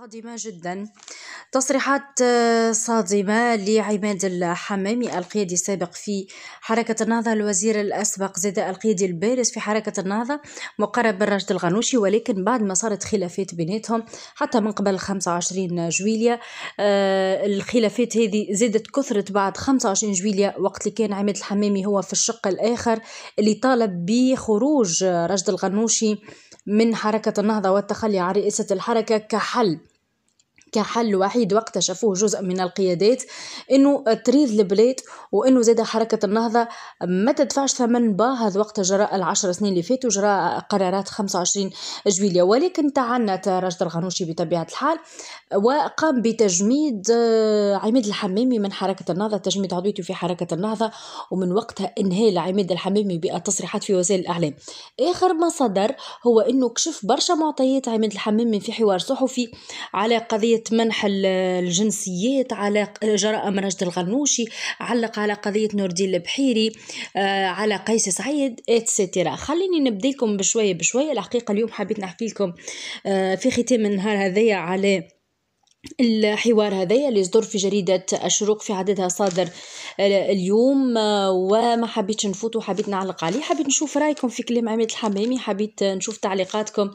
صادمة جدا تصريحات آه، صادمة لعماد الحمامي القيادي السابق في حركة النهضة الوزير الأسبق زاد القيادي البارز في حركة النهضة مقرب من راشد الغنوشي ولكن بعد ما صارت خلافات بيناتهم حتى من قبل 25 جويلية آه، الخلافات هذه زادت كثرت بعد 25 جويلية وقت اللي كان عماد الحمامي هو في الشق الآخر اللي طالب بخروج راشد الغنوشي من حركة النهضة والتخلي عن رئاسة الحركة كحل كحل وحيد وقت شافوه جزء من القيادات انه تريد البلاد وانه زاد حركه النهضه ما تدفعش ثمن باهظ وقت جراء العشر سنين اللي فاتوا جراء قرارات 25 جويليه ولكن تعنت راشد الغنوشي بطبيعه الحال وقام بتجميد آه، عماد الحمامي من حركه النهضه تجميد عضويته في حركه النهضه ومن وقتها انهال عماد الحمامي بالتصريحات في وسائل الاعلام اخر ما صدر هو انه كشف برشا معطيات عماد الحمامي في حوار صحفي على قضيه قضية منح الجنسيات على جرائم رشد الغنوشي علق على قضية نور الدين البحيري آه، على قيس سعيد اتسيتيرا خليني نبدأ لكم بشوية بشوية الحقيقة اليوم حبيت نحكي لكم آه، في ختام النهار هذايا على الحوار هذايا اللي صدر في جريدة الشروق في عددها صادر آه، اليوم آه، وما حبيتش نفوت وحبيت نعلق عليه حبيت نشوف رايكم في كلام عماد الحمامي حبيت نشوف تعليقاتكم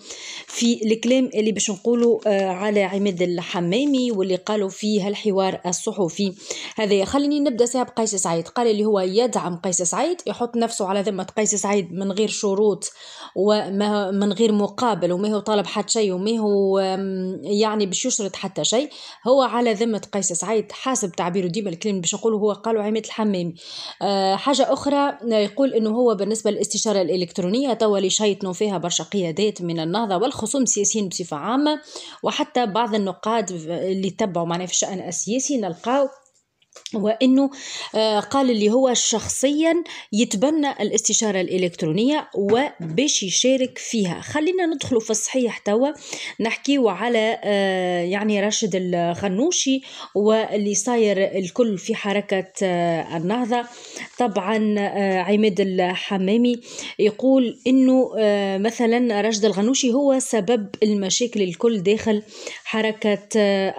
في الكلام اللي باش نقولوا آه، على عماد الحمامي واللي قالوا فيه الحوار الصحفي هذايا خليني نبدا ساعة قيس سعيد قال اللي هو يدعم قيس سعيد يحط نفسه على ذمة قيس سعيد من غير شروط ومن غير مقابل وما هو طالب حتى شيء وما هو يعني باش يشرط حتى شيء الشيء هو على ذمة قيس سعيد حسب تعبيره ديما الكلام باش نقولوا هو قالوا عماد الحمامي أه حاجة أخرى يقول أنه هو بالنسبة للاستشارة الإلكترونية توا اللي شيطنوا فيها برشا قيادات من النهضة والخصوم السياسيين بصفة عامة وحتى بعض النقاد اللي تبعوا معناها في الشأن السياسي نلقاو وانه آه، قال اللي هو شخصيا يتبنى الاستشاره الالكترونيه وباش يشارك فيها خلينا ندخلوا في الصحيح توا نحكيو على آه، يعني راشد الخنوشي واللي صاير الكل في حركه آه، النهضه طبعا عماد الحمامي يقول انه مثلا راشد الغنوشي هو سبب المشاكل الكل داخل حركه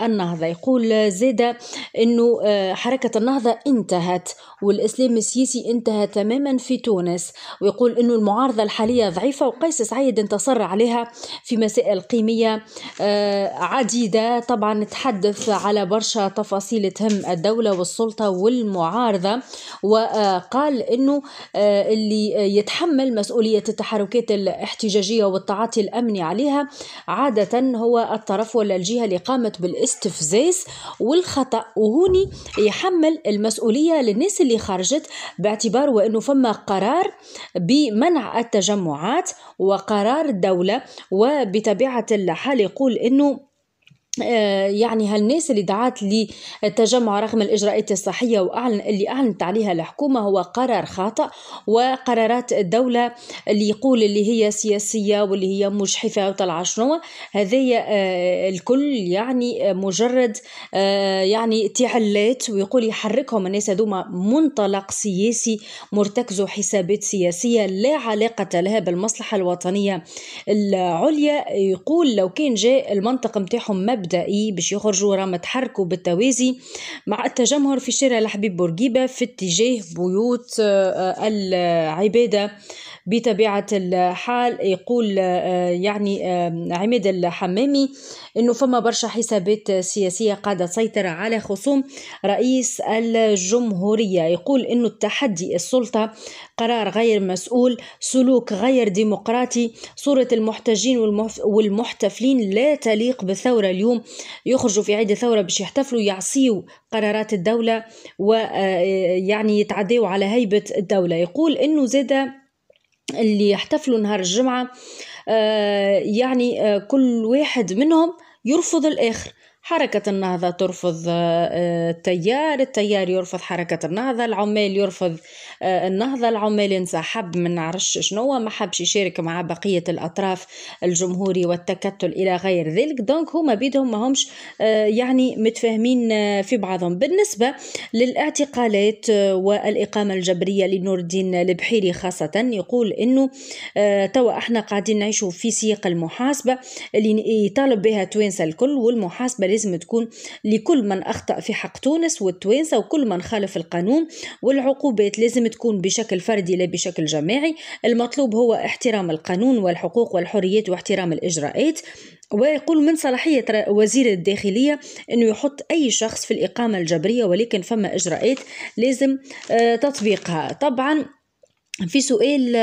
النهضه يقول زاده انه حركة النهضة انتهت والإسلام السياسي انتهى تماما في تونس ويقول أنه المعارضة الحالية ضعيفة وقيس سعيد انتصر عليها في مسائل قيمية آه، عديدة طبعا تحدث على برشا تفاصيل تهم الدولة والسلطة والمعارضة وقال أنه آه، اللي يتحمل مسؤولية التحركات الاحتجاجية والتعاطي الأمني عليها عادة هو الطرف ولا الجهة اللي قامت بالاستفزاز والخطأ وهوني يحمل المسؤولية للناس اللي خرجت باعتبار وأنه فما قرار بمنع التجمعات وقرار الدولة وبطبيعة الحال يقول أنه آه، يعني هالناس اللي دعات للتجمع رغم الإجراءات الصحية وأعلن اللي أعلنت عليها الحكومة هو قرار خاطئ وقرارات الدولة اللي يقول اللي هي سياسية واللي هي مجحفة وطلع شنو هذايا آه، الكل يعني مجرد آه، يعني تعلات ويقول يحركهم الناس هذوما منطلق سياسي مرتكزوا حسابات سياسية لا علاقة لها بالمصلحة الوطنية العليا يقول لو كان جاء المنطق متاعهم مبنى مبدئي باش يخرجوا راهم متحركوا بالتوازي مع التجمهر في شارع الحبيب بورقيبة في اتجاه بيوت آه، آه، العبادة بطبيعة الحال يقول آه، يعني عماد الحمامي أنه فما برشا حسابات سياسية قاعدة تسيطر على خصوم رئيس الجمهورية يقول أنه التحدي السلطة قرار غير مسؤول سلوك غير ديمقراطي صورة المحتجين والمحتفلين لا تليق بالثورة اليوم كلهم يخرجوا في عيد الثورة باش يحتفلوا يعصيوا قرارات الدولة ويعني آه، يتعديوا على هيبة الدولة يقول أنه زاد اللي يحتفلوا نهار الجمعة آه، يعني آه، كل واحد منهم يرفض الآخر حركة النهضة ترفض آه، آه، التيار التيار يرفض حركة النهضة العمال يرفض آه، النهضة العمال انسحب من عرش شنو ما حبش يشارك مع بقية الأطراف الجمهوري والتكتل إلى غير ذلك دونك هما بيدهم ما همش يعني متفاهمين في بعضهم بالنسبة للاعتقالات والإقامة الجبرية لنور الدين البحيري خاصة يقول أنه توا احنا قاعدين نعيشوا في سياق المحاسبة اللي يطالب بها توينسا الكل والمحاسبة لازم تكون لكل من أخطأ في حق تونس والتوانسة وكل من خالف القانون والعقوبات لازم تكون بشكل فردي لا بشكل جماعي المطلوب هو احترام القانون والحقوق والحريات واحترام الإجراءات ويقول من صلاحية وزير الداخلية أنه يحط أي شخص في الإقامة الجبرية ولكن فما إجراءات لازم آه، تطبيقها طبعا في سؤال آه،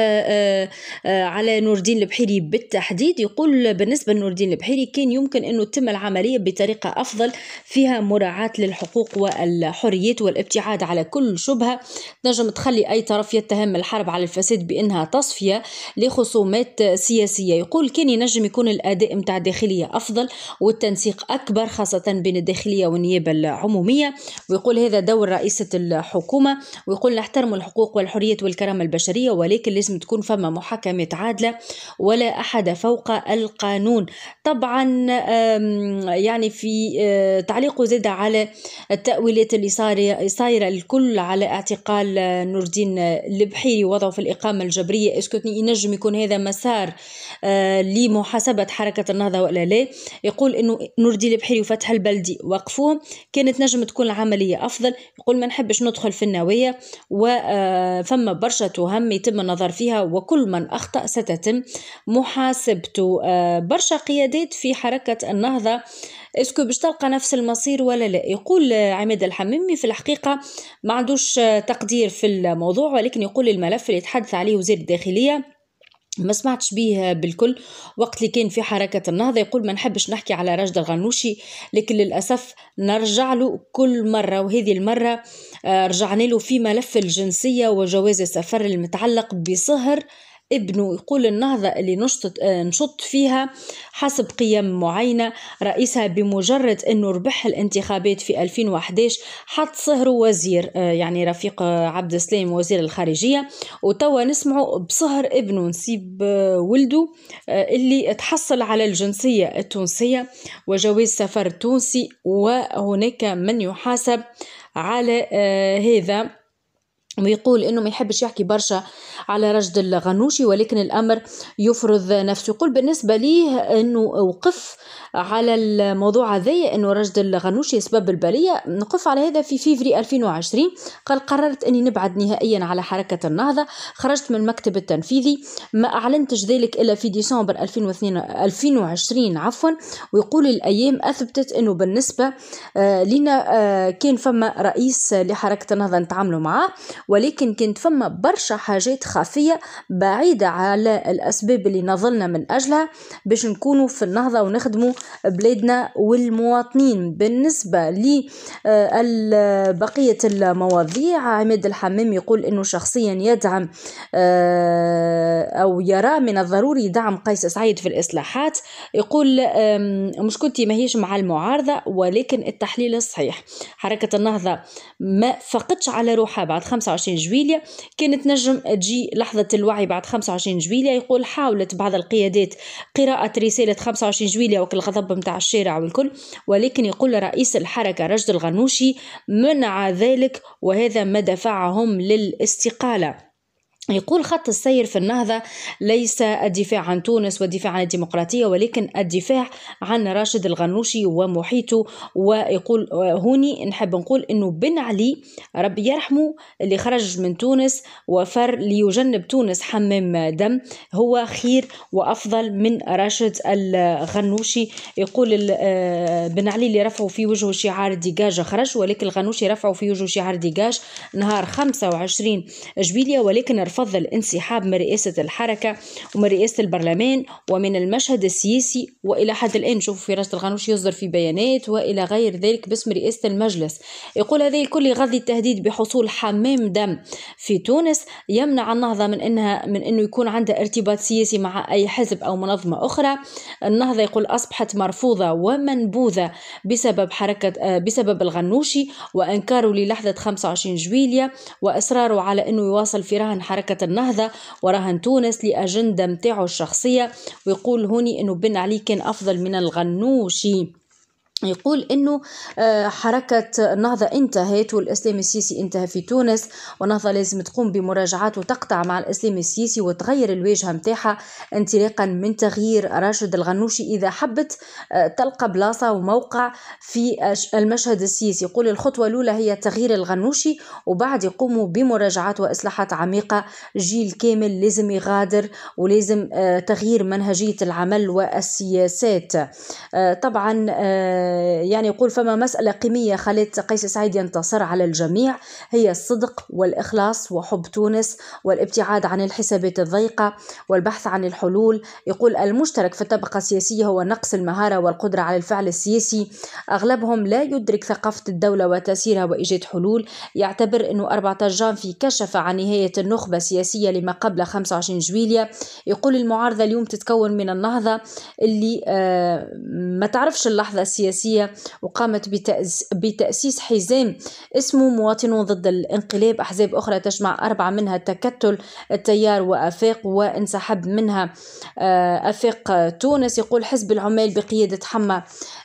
آه، آه، على نور الدين البحيري بالتحديد يقول بالنسبه لنور الدين البحيري كان يمكن انه تتم العمليه بطريقه افضل فيها مراعاه للحقوق والحريات والابتعاد على كل شبهه نجم تخلي اي طرف يتهم الحرب على الفساد بانها تصفيه لخصومات سياسيه يقول كان ينجم يكون الاداء متاع الداخليه افضل والتنسيق اكبر خاصه بين الداخليه والنيابه العموميه ويقول هذا دور رئيسه الحكومه ويقول نحترم الحقوق والحريات والكرامه البشريه البشرية ولكن لازم تكون فما محاكمة عادلة ولا أحد فوق القانون طبعا يعني في تعليقه زاد على التأويلات اللي صايرة الكل على اعتقال نور الدين البحيري وضعه في الإقامة الجبرية اسكتني ينجم يكون هذا مسار لمحاسبة حركة النهضة ولا لا يقول أنه نور الدين البحيري وفتح البلدي وقفوه كانت نجم تكون العملية أفضل يقول ما نحبش ندخل في النوايا وفما برشا مهم يتم النظر فيها وكل من أخطأ ستتم محاسبته آه، برشا قيادات في حركة النهضة اسكو باش تلقى نفس المصير ولا لا يقول آه، عماد الحميمي في الحقيقة ما عندوش آه، تقدير في الموضوع ولكن يقول الملف اللي تحدث عليه وزير الداخلية ما سمعتش بيه بالكل وقت اللي كان في حركة النهضة يقول ما نحبش نحكي على رشد الغنوشي لكن للأسف نرجع له كل مرة وهذه المرة آه، رجعنا له في ملف الجنسية وجواز السفر المتعلق بصهر ابنه يقول النهضة اللي نشطت آه، نشط فيها حسب قيم معينة رئيسها بمجرد أنه ربح الانتخابات في 2011 حط صهره وزير آه، يعني رفيق آه، عبد السلام وزير الخارجية وتوا نسمعوا بصهر ابنه نسيب ولده اللي تحصل على الجنسية التونسية وجواز سفر تونسي وهناك من يحاسب على هذا ويقول انه ما يحبش يحكي برشا على رشد الغنوشي ولكن الامر يفرض نفسه يقول بالنسبه ليه انه وقف على الموضوع هذايا انه رشد الغنوشي سبب البليه نقف على هذا في فيفري 2020 قال قررت اني نبعد نهائيا على حركه النهضه خرجت من المكتب التنفيذي ما اعلنتش ذلك الا في ديسمبر 2020 عفوا ويقول الايام اثبتت انه بالنسبه آه، لنا آه، كان فما رئيس لحركه النهضه نتعاملوا معاه ولكن كانت فما برشا حاجات خافية بعيدة على الأسباب اللي نظلنا من أجلها باش نكونوا في النهضة ونخدموا بلادنا والمواطنين بالنسبة لبقية آه، المواضيع عماد الحمام يقول أنه شخصيا يدعم آه، أو يرى من الضروري دعم قيس سعيد في الإصلاحات يقول مش كنتي ماهيش مع المعارضة ولكن التحليل الصحيح حركة النهضة ما فقدش على روحها بعد 25 25 جويلية كانت نجم تجي لحظة الوعي بعد 25 جويلية يقول حاولت بعض القيادات قراءة رسالة 25 جويلية وكالغضب متاع الشارع والكل ولكن يقول رئيس الحركة رجل الغنوشي منع ذلك وهذا ما دفعهم للاستقالة يقول خط السير في النهضة ليس الدفاع عن تونس والدفاع عن الديمقراطية ولكن الدفاع عن راشد الغنوشي ومحيطه ويقول هوني نحب نقول أنه بن علي رب يرحمه اللي خرج من تونس وفر ليجنب تونس حمام دم هو خير وأفضل من راشد الغنوشي يقول آه، بن علي اللي رفعوا في وجهه شعار ديجاج خرج ولكن الغنوشي رفعوا في وجهه شعار ديجاج نهار 25 جبيلية ولكن رفع يفضل انسحاب من رئاسة الحركة ومن رئاسة البرلمان ومن المشهد السياسي وإلى حد الآن في فراس الغنوش يصدر في بيانات وإلى غير ذلك باسم رئاسة المجلس يقول هذا الكل يغذي التهديد بحصول حمام دم في تونس يمنع النهضة من أنها من أنه يكون عندها ارتباط سياسي مع أي حزب أو منظمة أخرى النهضة يقول أصبحت مرفوضة ومنبوذة بسبب حركة آه، بسبب الغنوشي وإنكاره للحظة 25 جويلية وإصراره على أنه يواصل في رهن حركة حركة النهضة وراهن تونس لأجندة متاعه الشخصية ويقول هوني أنه بن علي كان أفضل من الغنوشي يقول انه آه، حركه النهضه انتهت والاسلام السيسي انتهى في تونس والنهضه لازم تقوم بمراجعات وتقطع مع الاسلام السيسي وتغير الواجهه نتاعها انطلاقا من تغيير راشد الغنوشي اذا حبت آه، تلقى بلاصه وموقع في المشهد السياسي يقول الخطوه الاولى هي تغيير الغنوشي وبعد يقوموا بمراجعات واصلاحات عميقه جيل كامل لازم يغادر ولازم آه، تغيير منهجيه العمل والسياسات طبعا آه، يعني يقول فما مسألة قيمية خلت قيس سعيد ينتصر على الجميع هي الصدق والإخلاص وحب تونس والابتعاد عن الحسابات الضيقة والبحث عن الحلول يقول المشترك في الطبقة السياسية هو نقص المهارة والقدرة على الفعل السياسي أغلبهم لا يدرك ثقافة الدولة وتأثيرها وإيجاد حلول يعتبر أنه 14 جانفي كشف عن نهاية النخبة السياسية لما قبل 25 جويلية يقول المعارضة اليوم تتكون من النهضة اللي آه، ما تعرفش اللحظة السياسية السياسية وقامت بتأسيس حزام اسمه مواطنون ضد الانقلاب أحزاب أخرى تجمع أربعة منها تكتل التيار وأفاق وانسحب منها آه، أفاق تونس يقول حزب العمال بقيادة حمى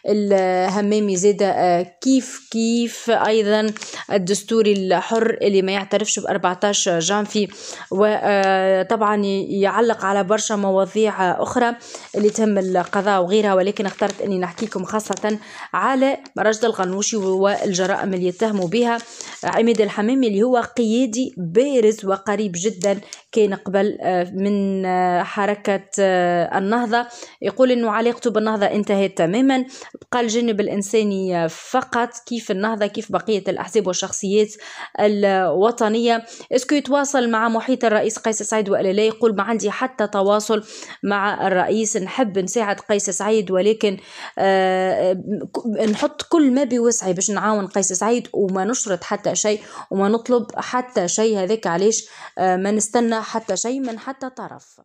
الهمامي زادة آه، كيف كيف أيضا الدستوري الحر اللي ما يعترفش ب 14 جانفي وطبعا آه، يعلق على برشا مواضيع أخرى اللي تهم القضاء وغيرها ولكن اخترت أني نحكيكم خاصة على رجل الغنوشي والجرائم اللي يتهموا بها عماد الحمامي اللي هو قيادي بارز وقريب جدا كاين قبل آه، من آه، حركة آه، النهضة يقول أنه علاقته بالنهضة انتهت تماما بقى الجانب الإنساني فقط كيف النهضة كيف بقية الأحزاب والشخصيات الوطنية اسكو يتواصل مع محيط الرئيس قيس سعيد ولا لا يقول ما عندي حتى تواصل مع الرئيس نحب نساعد قيس سعيد ولكن أه نحط كل ما بوسعي باش نعاون قيس سعيد وما نشرط حتى شيء وما نطلب حتى شيء هذاك علاش أه ما نستنى حتى شيء من حتى طرف